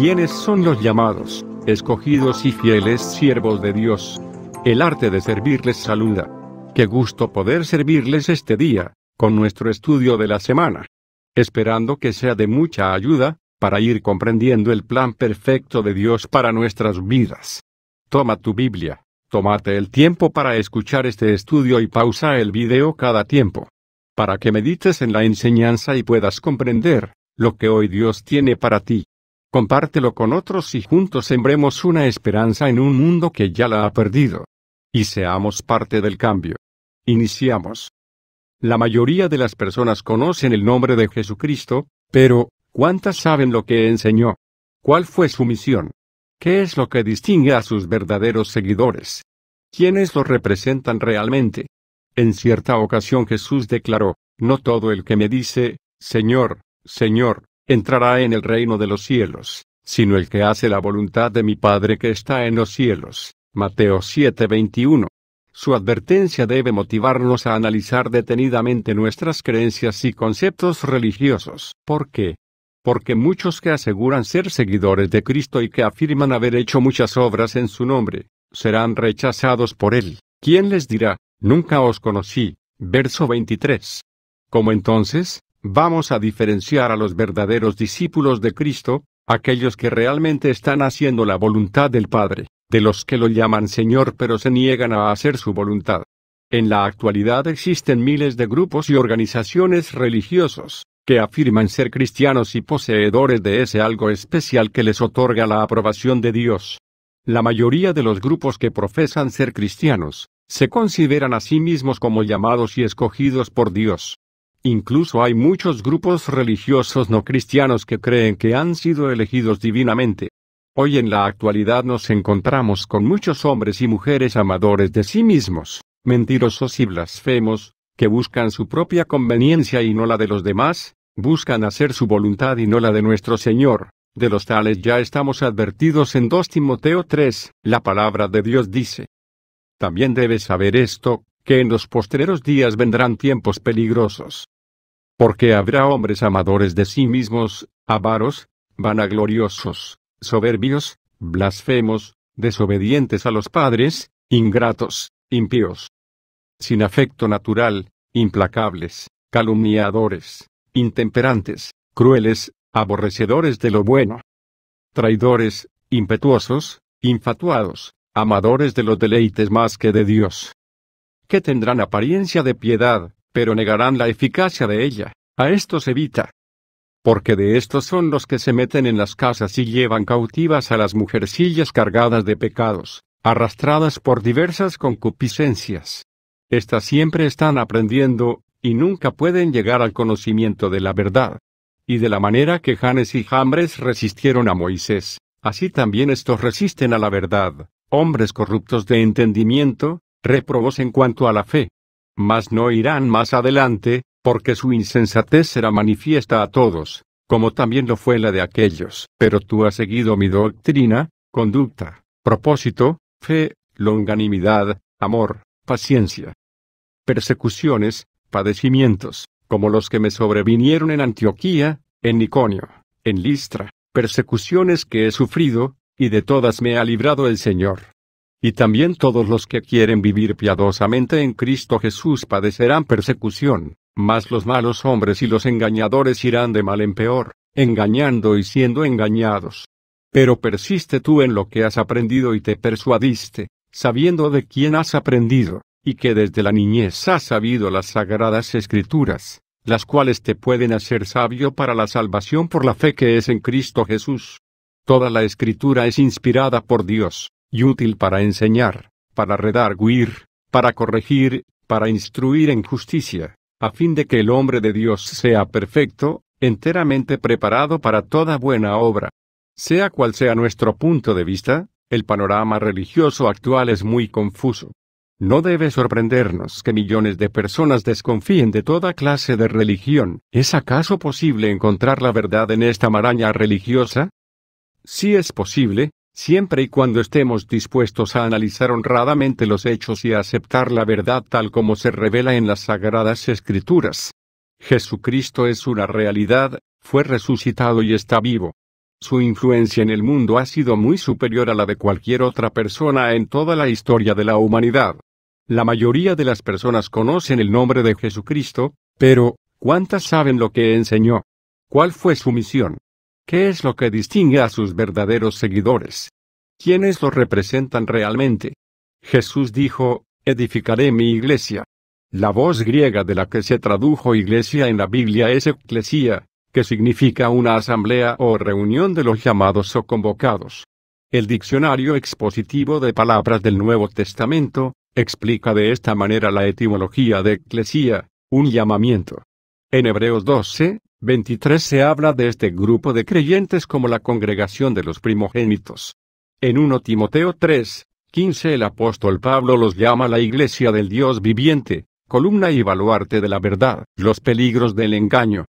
¿Quiénes son los llamados, escogidos y fieles siervos de Dios. El arte de servirles saluda. Qué gusto poder servirles este día, con nuestro estudio de la semana. Esperando que sea de mucha ayuda, para ir comprendiendo el plan perfecto de Dios para nuestras vidas. Toma tu Biblia, tómate el tiempo para escuchar este estudio y pausa el video cada tiempo. Para que medites en la enseñanza y puedas comprender lo que hoy Dios tiene para ti compártelo con otros y juntos sembremos una esperanza en un mundo que ya la ha perdido. Y seamos parte del cambio. Iniciamos. La mayoría de las personas conocen el nombre de Jesucristo, pero, ¿cuántas saben lo que enseñó? ¿Cuál fue su misión? ¿Qué es lo que distingue a sus verdaderos seguidores? ¿Quiénes lo representan realmente? En cierta ocasión Jesús declaró, No todo el que me dice, Señor, Señor, entrará en el reino de los cielos, sino el que hace la voluntad de mi Padre que está en los cielos. Mateo 7:21. Su advertencia debe motivarnos a analizar detenidamente nuestras creencias y conceptos religiosos. ¿Por qué? Porque muchos que aseguran ser seguidores de Cristo y que afirman haber hecho muchas obras en su nombre, serán rechazados por Él. ¿Quién les dirá, nunca os conocí? Verso 23. ¿Cómo entonces, Vamos a diferenciar a los verdaderos discípulos de Cristo, aquellos que realmente están haciendo la voluntad del Padre, de los que lo llaman Señor pero se niegan a hacer su voluntad. En la actualidad existen miles de grupos y organizaciones religiosos, que afirman ser cristianos y poseedores de ese algo especial que les otorga la aprobación de Dios. La mayoría de los grupos que profesan ser cristianos, se consideran a sí mismos como llamados y escogidos por Dios, Incluso hay muchos grupos religiosos no cristianos que creen que han sido elegidos divinamente. Hoy en la actualidad nos encontramos con muchos hombres y mujeres amadores de sí mismos, mentirosos y blasfemos, que buscan su propia conveniencia y no la de los demás, buscan hacer su voluntad y no la de nuestro Señor. De los tales ya estamos advertidos en 2 Timoteo 3, la palabra de Dios dice. También debes saber esto, que en los postreros días vendrán tiempos peligrosos. Porque habrá hombres amadores de sí mismos, avaros, vanagloriosos, soberbios, blasfemos, desobedientes a los padres, ingratos, impíos, sin afecto natural, implacables, calumniadores, intemperantes, crueles, aborrecedores de lo bueno, traidores, impetuosos, infatuados, amadores de los deleites más que de Dios, que tendrán apariencia de piedad, pero negarán la eficacia de ella. A estos evita. Porque de estos son los que se meten en las casas y llevan cautivas a las mujercillas cargadas de pecados, arrastradas por diversas concupiscencias. Estas siempre están aprendiendo, y nunca pueden llegar al conocimiento de la verdad. Y de la manera que Janes y Jambres resistieron a Moisés, así también estos resisten a la verdad, hombres corruptos de entendimiento, reprobos en cuanto a la fe. Mas no irán más adelante, porque su insensatez será manifiesta a todos, como también lo fue la de aquellos. Pero tú has seguido mi doctrina, conducta, propósito, fe, longanimidad, amor, paciencia. Persecuciones, padecimientos, como los que me sobrevinieron en Antioquía, en Niconio, en Listra, persecuciones que he sufrido, y de todas me ha librado el Señor, y también todos los que quieren vivir piadosamente en Cristo Jesús padecerán persecución, mas los malos hombres y los engañadores irán de mal en peor, engañando y siendo engañados. Pero persiste tú en lo que has aprendido y te persuadiste, sabiendo de quién has aprendido, y que desde la niñez has sabido las sagradas escrituras, las cuales te pueden hacer sabio para la salvación por la fe que es en Cristo Jesús. Toda la escritura es inspirada por Dios y útil para enseñar, para redarguir, para corregir, para instruir en justicia, a fin de que el hombre de Dios sea perfecto, enteramente preparado para toda buena obra. Sea cual sea nuestro punto de vista, el panorama religioso actual es muy confuso. No debe sorprendernos que millones de personas desconfíen de toda clase de religión. ¿Es acaso posible encontrar la verdad en esta maraña religiosa? Sí es posible, siempre y cuando estemos dispuestos a analizar honradamente los hechos y a aceptar la verdad tal como se revela en las sagradas escrituras. Jesucristo es una realidad, fue resucitado y está vivo. Su influencia en el mundo ha sido muy superior a la de cualquier otra persona en toda la historia de la humanidad. La mayoría de las personas conocen el nombre de Jesucristo, pero, ¿cuántas saben lo que enseñó? ¿Cuál fue su misión? ¿Qué es lo que distingue a sus verdaderos seguidores? ¿Quiénes lo representan realmente? Jesús dijo, edificaré mi iglesia. La voz griega de la que se tradujo iglesia en la Biblia es eclesia, que significa una asamblea o reunión de los llamados o convocados. El diccionario expositivo de palabras del Nuevo Testamento, explica de esta manera la etimología de eclesia, un llamamiento. En Hebreos 12, 23 se habla de este grupo de creyentes como la congregación de los primogénitos. En 1 Timoteo 3, 15 el apóstol Pablo los llama la iglesia del Dios viviente, columna y baluarte de la verdad, los peligros del engaño.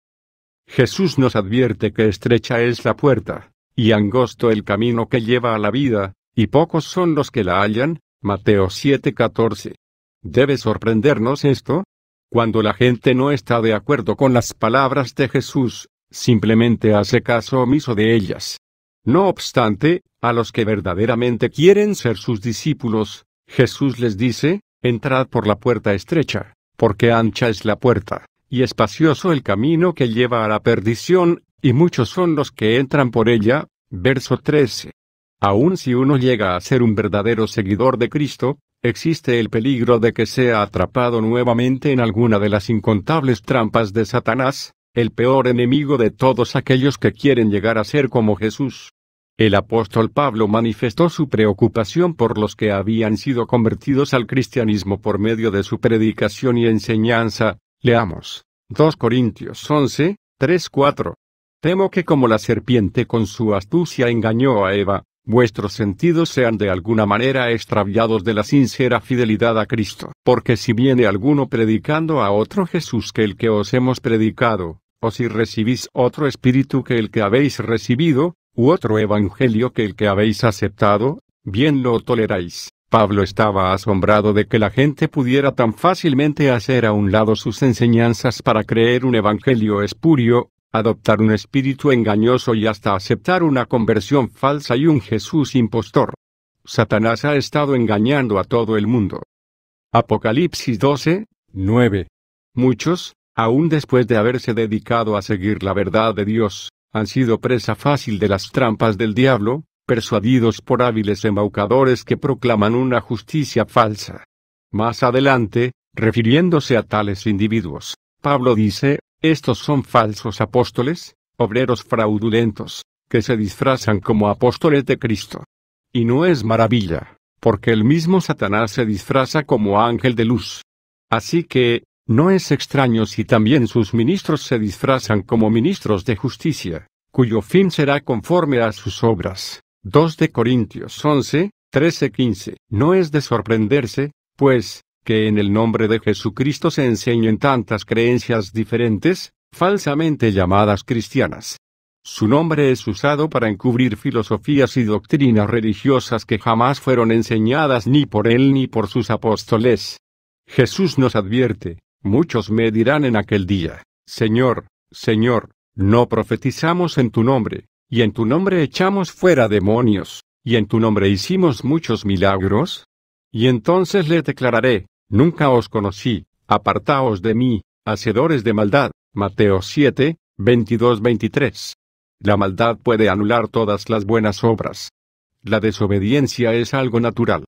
Jesús nos advierte que estrecha es la puerta, y angosto el camino que lleva a la vida, y pocos son los que la hallan, Mateo 14. Debe sorprendernos esto, cuando la gente no está de acuerdo con las palabras de Jesús, simplemente hace caso omiso de ellas. No obstante, a los que verdaderamente quieren ser sus discípulos, Jesús les dice, entrad por la puerta estrecha, porque ancha es la puerta, y espacioso el camino que lleva a la perdición, y muchos son los que entran por ella. Verso 13. Aun si uno llega a ser un verdadero seguidor de Cristo, existe el peligro de que sea atrapado nuevamente en alguna de las incontables trampas de Satanás, el peor enemigo de todos aquellos que quieren llegar a ser como Jesús. El apóstol Pablo manifestó su preocupación por los que habían sido convertidos al cristianismo por medio de su predicación y enseñanza. Leamos. 2 Corintios 11, 3-4. Temo que como la serpiente con su astucia engañó a Eva, vuestros sentidos sean de alguna manera extraviados de la sincera fidelidad a Cristo. Porque si viene alguno predicando a otro Jesús que el que os hemos predicado, o si recibís otro espíritu que el que habéis recibido, u otro evangelio que el que habéis aceptado, bien lo toleráis. Pablo estaba asombrado de que la gente pudiera tan fácilmente hacer a un lado sus enseñanzas para creer un evangelio espurio, adoptar un espíritu engañoso y hasta aceptar una conversión falsa y un Jesús impostor. Satanás ha estado engañando a todo el mundo. Apocalipsis 12, 9. Muchos, aún después de haberse dedicado a seguir la verdad de Dios, han sido presa fácil de las trampas del diablo, persuadidos por hábiles embaucadores que proclaman una justicia falsa. Más adelante, refiriéndose a tales individuos, Pablo dice, estos son falsos apóstoles, obreros fraudulentos, que se disfrazan como apóstoles de Cristo. Y no es maravilla, porque el mismo Satanás se disfraza como ángel de luz. Así que, no es extraño si también sus ministros se disfrazan como ministros de justicia, cuyo fin será conforme a sus obras. 2 de Corintios 11, 13-15. No es de sorprenderse, pues, que en el nombre de Jesucristo se enseñen tantas creencias diferentes, falsamente llamadas cristianas. Su nombre es usado para encubrir filosofías y doctrinas religiosas que jamás fueron enseñadas ni por él ni por sus apóstoles. Jesús nos advierte, muchos me dirán en aquel día, Señor, Señor, no profetizamos en tu nombre, y en tu nombre echamos fuera demonios, y en tu nombre hicimos muchos milagros. Y entonces le declararé, Nunca os conocí, apartaos de mí, hacedores de maldad. Mateo 7, 22-23. La maldad puede anular todas las buenas obras. La desobediencia es algo natural.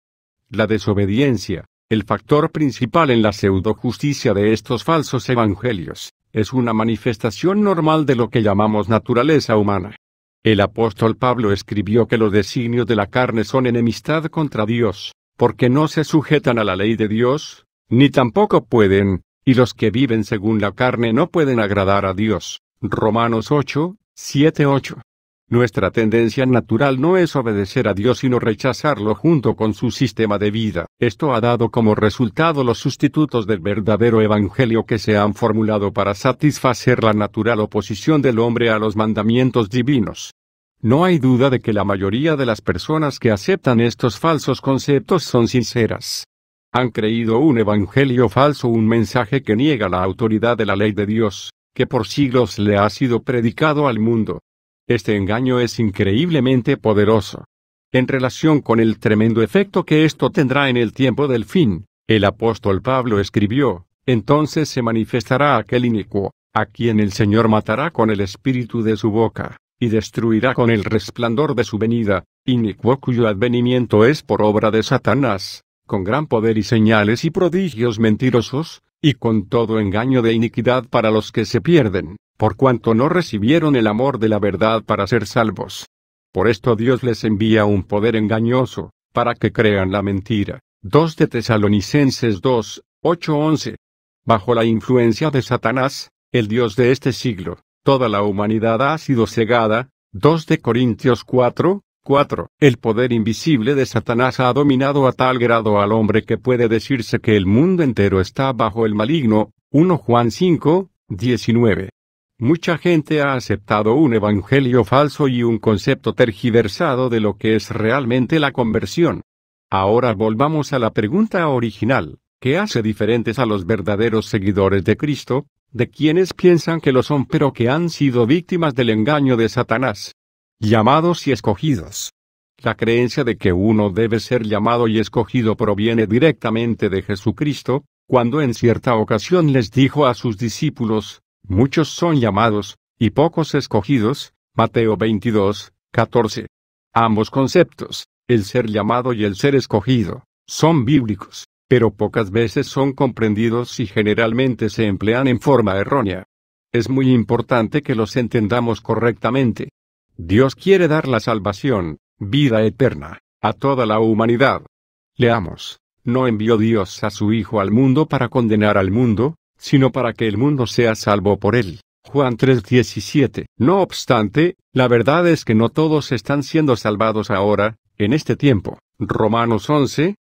La desobediencia, el factor principal en la justicia de estos falsos evangelios, es una manifestación normal de lo que llamamos naturaleza humana. El apóstol Pablo escribió que los designios de la carne son enemistad contra Dios, porque no se sujetan a la ley de Dios, ni tampoco pueden, y los que viven según la carne no pueden agradar a Dios. Romanos 8, 7, 8. Nuestra tendencia natural no es obedecer a Dios sino rechazarlo junto con su sistema de vida. Esto ha dado como resultado los sustitutos del verdadero Evangelio que se han formulado para satisfacer la natural oposición del hombre a los mandamientos divinos. No hay duda de que la mayoría de las personas que aceptan estos falsos conceptos son sinceras. Han creído un evangelio falso, un mensaje que niega la autoridad de la ley de Dios, que por siglos le ha sido predicado al mundo. Este engaño es increíblemente poderoso. En relación con el tremendo efecto que esto tendrá en el tiempo del fin, el apóstol Pablo escribió, entonces se manifestará aquel inicuo, a quien el Señor matará con el espíritu de su boca, y destruirá con el resplandor de su venida, inicuo cuyo advenimiento es por obra de Satanás, con gran poder y señales y prodigios mentirosos, y con todo engaño de iniquidad para los que se pierden, por cuanto no recibieron el amor de la verdad para ser salvos. Por esto Dios les envía un poder engañoso, para que crean la mentira. 2 de Tesalonicenses 2, 8-11. Bajo la influencia de Satanás, el Dios de este siglo, toda la humanidad ha sido cegada. 2 de Corintios 4, 4. El poder invisible de Satanás ha dominado a tal grado al hombre que puede decirse que el mundo entero está bajo el maligno. 1 Juan 5, 19. Mucha gente ha aceptado un evangelio falso y un concepto tergiversado de lo que es realmente la conversión. Ahora volvamos a la pregunta original, ¿qué hace diferentes a los verdaderos seguidores de Cristo? de quienes piensan que lo son pero que han sido víctimas del engaño de Satanás. Llamados y escogidos. La creencia de que uno debe ser llamado y escogido proviene directamente de Jesucristo, cuando en cierta ocasión les dijo a sus discípulos, muchos son llamados, y pocos escogidos, Mateo 22, 14. Ambos conceptos, el ser llamado y el ser escogido, son bíblicos, pero pocas veces son comprendidos y generalmente se emplean en forma errónea. Es muy importante que los entendamos correctamente. Dios quiere dar la salvación, vida eterna, a toda la humanidad. Leamos, no envió Dios a su Hijo al mundo para condenar al mundo, sino para que el mundo sea salvo por él. Juan 3:17. No obstante, la verdad es que no todos están siendo salvados ahora, en este tiempo. Romanos 11,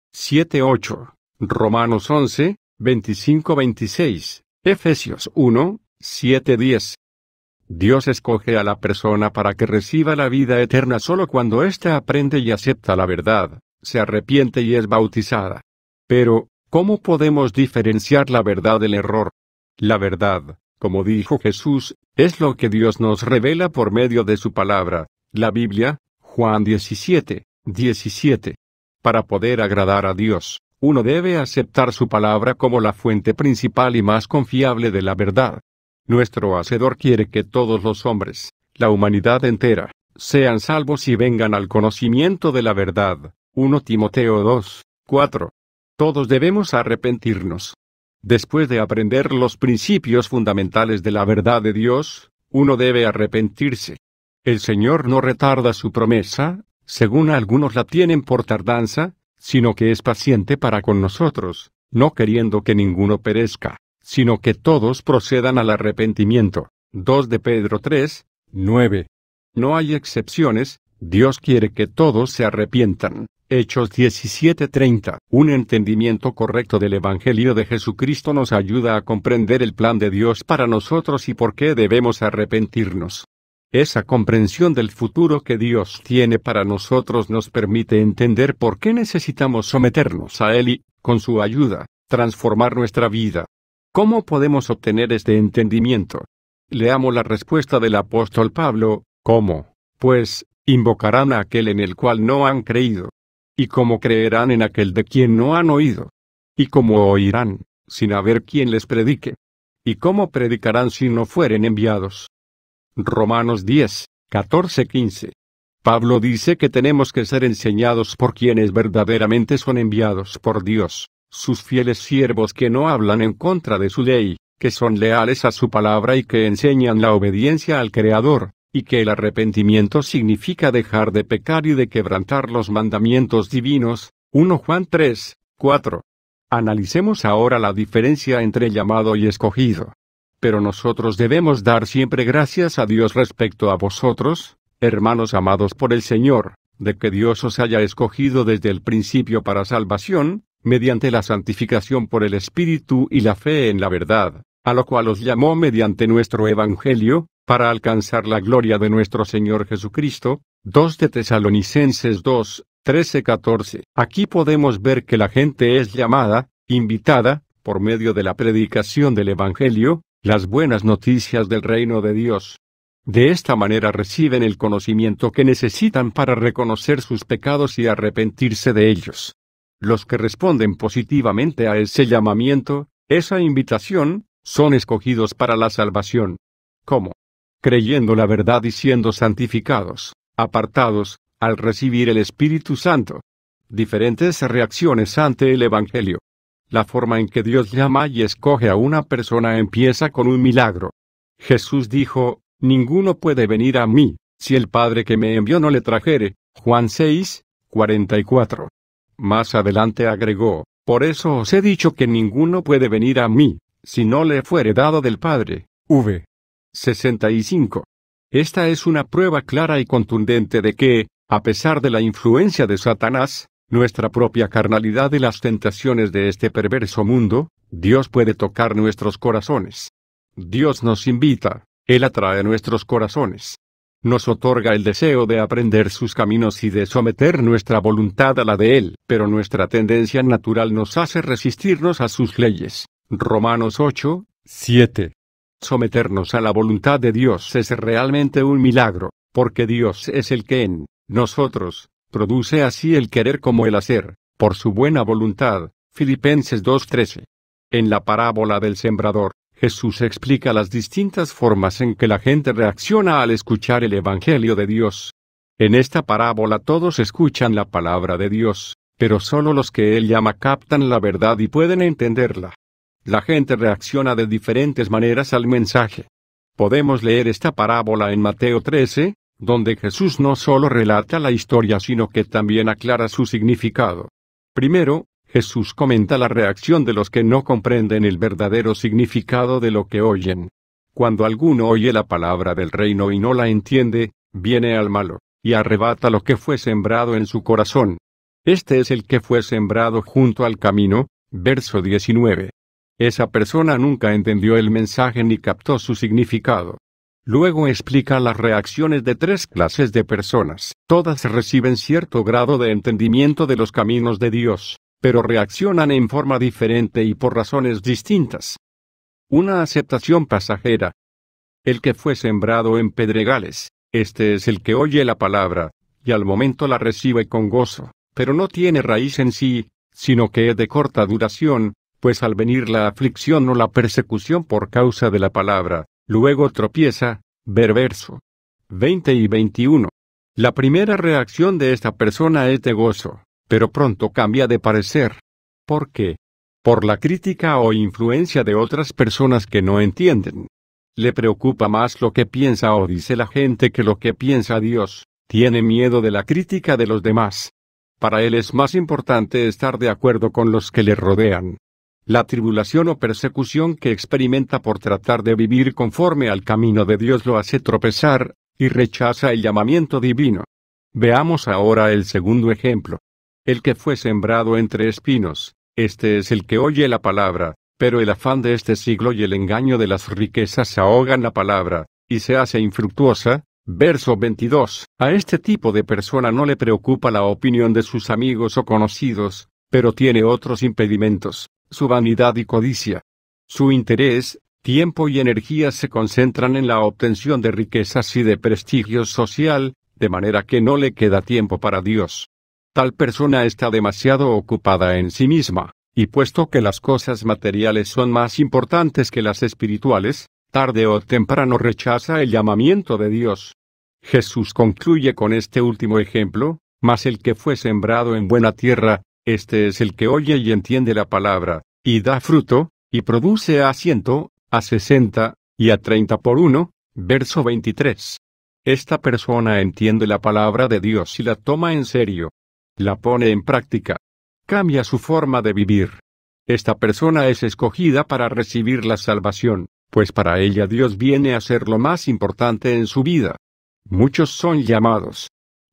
8 Romanos 11, 25-26, Efesios 1, 7-10. Dios escoge a la persona para que reciba la vida eterna solo cuando ésta aprende y acepta la verdad, se arrepiente y es bautizada. Pero, ¿cómo podemos diferenciar la verdad del error? La verdad, como dijo Jesús, es lo que Dios nos revela por medio de su palabra, la Biblia, Juan 17, 17. Para poder agradar a Dios, uno debe aceptar su palabra como la fuente principal y más confiable de la verdad. Nuestro Hacedor quiere que todos los hombres, la humanidad entera, sean salvos y vengan al conocimiento de la verdad. 1 Timoteo 2, 4. Todos debemos arrepentirnos. Después de aprender los principios fundamentales de la verdad de Dios, uno debe arrepentirse. El Señor no retarda su promesa, según algunos la tienen por tardanza, sino que es paciente para con nosotros, no queriendo que ninguno perezca, sino que todos procedan al arrepentimiento. 2 de Pedro 3, 9. No hay excepciones, Dios quiere que todos se arrepientan. Hechos 17:30. Un entendimiento correcto del Evangelio de Jesucristo nos ayuda a comprender el plan de Dios para nosotros y por qué debemos arrepentirnos. Esa comprensión del futuro que Dios tiene para nosotros nos permite entender por qué necesitamos someternos a Él y, con su ayuda, transformar nuestra vida. ¿Cómo podemos obtener este entendimiento? Leamos la respuesta del apóstol Pablo, ¿cómo? Pues, invocarán a aquel en el cual no han creído. ¿Y cómo creerán en aquel de quien no han oído? ¿Y cómo oirán, sin haber quien les predique? ¿Y cómo predicarán si no fueren enviados? Romanos 10, 14, 15. Pablo dice que tenemos que ser enseñados por quienes verdaderamente son enviados por Dios, sus fieles siervos que no hablan en contra de su ley, que son leales a su palabra y que enseñan la obediencia al Creador, y que el arrepentimiento significa dejar de pecar y de quebrantar los mandamientos divinos. 1 Juan 3, 4. Analicemos ahora la diferencia entre llamado y escogido. Pero nosotros debemos dar siempre gracias a Dios respecto a vosotros, hermanos amados por el Señor, de que Dios os haya escogido desde el principio para salvación, mediante la santificación por el Espíritu y la fe en la verdad, a lo cual os llamó mediante nuestro Evangelio, para alcanzar la gloria de nuestro Señor Jesucristo. 2 de Tesalonicenses 2, 13-14. Aquí podemos ver que la gente es llamada, invitada, por medio de la predicación del Evangelio, las buenas noticias del reino de Dios. De esta manera reciben el conocimiento que necesitan para reconocer sus pecados y arrepentirse de ellos. Los que responden positivamente a ese llamamiento, esa invitación, son escogidos para la salvación. ¿Cómo? Creyendo la verdad y siendo santificados, apartados, al recibir el Espíritu Santo. Diferentes reacciones ante el Evangelio. La forma en que Dios llama y escoge a una persona empieza con un milagro. Jesús dijo, Ninguno puede venir a mí, si el Padre que me envió no le trajere. Juan 6, 44. Más adelante agregó, Por eso os he dicho que ninguno puede venir a mí, si no le fuere dado del Padre. V. 65. Esta es una prueba clara y contundente de que, a pesar de la influencia de Satanás, nuestra propia carnalidad y las tentaciones de este perverso mundo, Dios puede tocar nuestros corazones. Dios nos invita, Él atrae nuestros corazones. Nos otorga el deseo de aprender sus caminos y de someter nuestra voluntad a la de Él, pero nuestra tendencia natural nos hace resistirnos a sus leyes. Romanos 8, 7. Someternos a la voluntad de Dios es realmente un milagro, porque Dios es el que en nosotros produce así el querer como el hacer, por su buena voluntad. Filipenses 2.13. En la parábola del sembrador, Jesús explica las distintas formas en que la gente reacciona al escuchar el Evangelio de Dios. En esta parábola todos escuchan la palabra de Dios, pero solo los que él llama captan la verdad y pueden entenderla. La gente reacciona de diferentes maneras al mensaje. Podemos leer esta parábola en Mateo 13, donde Jesús no solo relata la historia sino que también aclara su significado. Primero, Jesús comenta la reacción de los que no comprenden el verdadero significado de lo que oyen. Cuando alguno oye la palabra del reino y no la entiende, viene al malo, y arrebata lo que fue sembrado en su corazón. Este es el que fue sembrado junto al camino, verso 19. Esa persona nunca entendió el mensaje ni captó su significado. Luego explica las reacciones de tres clases de personas. Todas reciben cierto grado de entendimiento de los caminos de Dios, pero reaccionan en forma diferente y por razones distintas. Una aceptación pasajera. El que fue sembrado en pedregales, este es el que oye la palabra, y al momento la recibe con gozo, pero no tiene raíz en sí, sino que es de corta duración, pues al venir la aflicción o la persecución por causa de la palabra, Luego tropieza, ver verso 20 y 21. La primera reacción de esta persona es de gozo, pero pronto cambia de parecer. ¿Por qué? Por la crítica o influencia de otras personas que no entienden. Le preocupa más lo que piensa o dice la gente que lo que piensa Dios. Tiene miedo de la crítica de los demás. Para él es más importante estar de acuerdo con los que le rodean. La tribulación o persecución que experimenta por tratar de vivir conforme al camino de Dios lo hace tropezar, y rechaza el llamamiento divino. Veamos ahora el segundo ejemplo. El que fue sembrado entre espinos, este es el que oye la palabra, pero el afán de este siglo y el engaño de las riquezas ahogan la palabra, y se hace infructuosa. Verso 22. A este tipo de persona no le preocupa la opinión de sus amigos o conocidos, pero tiene otros impedimentos su vanidad y codicia. Su interés, tiempo y energía se concentran en la obtención de riquezas y de prestigio social, de manera que no le queda tiempo para Dios. Tal persona está demasiado ocupada en sí misma, y puesto que las cosas materiales son más importantes que las espirituales, tarde o temprano rechaza el llamamiento de Dios. Jesús concluye con este último ejemplo, mas el que fue sembrado en buena tierra, este es el que oye y entiende la palabra, y da fruto, y produce a ciento, a sesenta, y a treinta por uno, verso 23. Esta persona entiende la palabra de Dios y la toma en serio. La pone en práctica. Cambia su forma de vivir. Esta persona es escogida para recibir la salvación, pues para ella Dios viene a ser lo más importante en su vida. Muchos son llamados,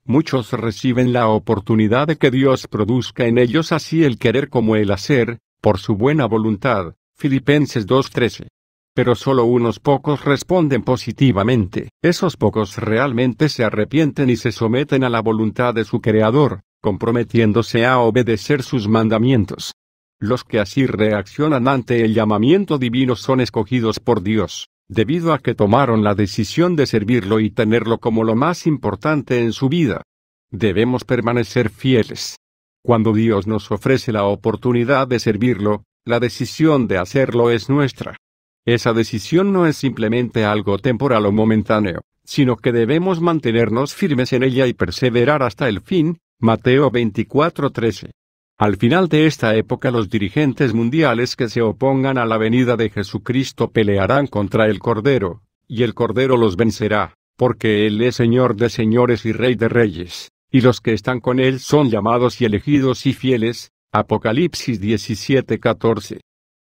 Muchos reciben la oportunidad de que Dios produzca en ellos así el querer como el hacer, por su buena voluntad. Filipenses 2.13. Pero solo unos pocos responden positivamente. Esos pocos realmente se arrepienten y se someten a la voluntad de su Creador, comprometiéndose a obedecer sus mandamientos. Los que así reaccionan ante el llamamiento divino son escogidos por Dios debido a que tomaron la decisión de servirlo y tenerlo como lo más importante en su vida. Debemos permanecer fieles. Cuando Dios nos ofrece la oportunidad de servirlo, la decisión de hacerlo es nuestra. Esa decisión no es simplemente algo temporal o momentáneo, sino que debemos mantenernos firmes en ella y perseverar hasta el fin. Mateo 24:13 al final de esta época los dirigentes mundiales que se opongan a la venida de Jesucristo pelearán contra el Cordero, y el Cordero los vencerá, porque Él es Señor de señores y Rey de reyes, y los que están con Él son llamados y elegidos y fieles. Apocalipsis 17:14.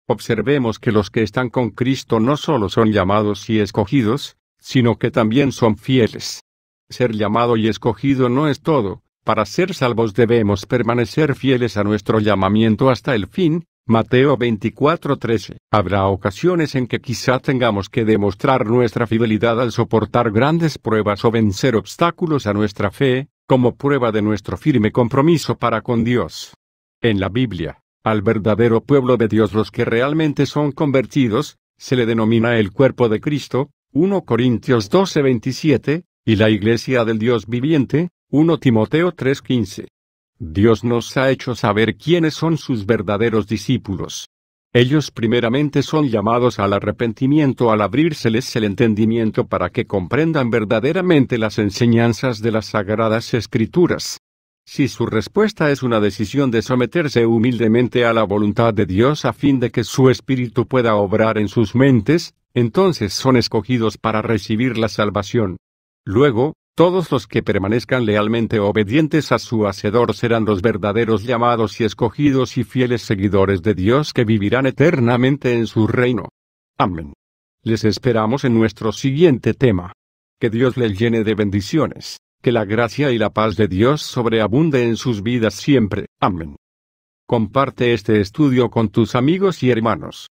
Observemos que los que están con Cristo no solo son llamados y escogidos, sino que también son fieles. Ser llamado y escogido no es todo, para ser salvos debemos permanecer fieles a nuestro llamamiento hasta el fin, Mateo 24:13. Habrá ocasiones en que quizá tengamos que demostrar nuestra fidelidad al soportar grandes pruebas o vencer obstáculos a nuestra fe, como prueba de nuestro firme compromiso para con Dios. En la Biblia, al verdadero pueblo de Dios los que realmente son convertidos, se le denomina el cuerpo de Cristo, 1 Corintios 12:27, y la iglesia del Dios viviente, 1 Timoteo 3:15. Dios nos ha hecho saber quiénes son sus verdaderos discípulos. Ellos primeramente son llamados al arrepentimiento al abrírseles el entendimiento para que comprendan verdaderamente las enseñanzas de las sagradas escrituras. Si su respuesta es una decisión de someterse humildemente a la voluntad de Dios a fin de que su espíritu pueda obrar en sus mentes, entonces son escogidos para recibir la salvación. Luego, todos los que permanezcan lealmente obedientes a su Hacedor serán los verdaderos llamados y escogidos y fieles seguidores de Dios que vivirán eternamente en su reino. Amén. Les esperamos en nuestro siguiente tema. Que Dios les llene de bendiciones, que la gracia y la paz de Dios sobreabunde en sus vidas siempre. Amén. Comparte este estudio con tus amigos y hermanos.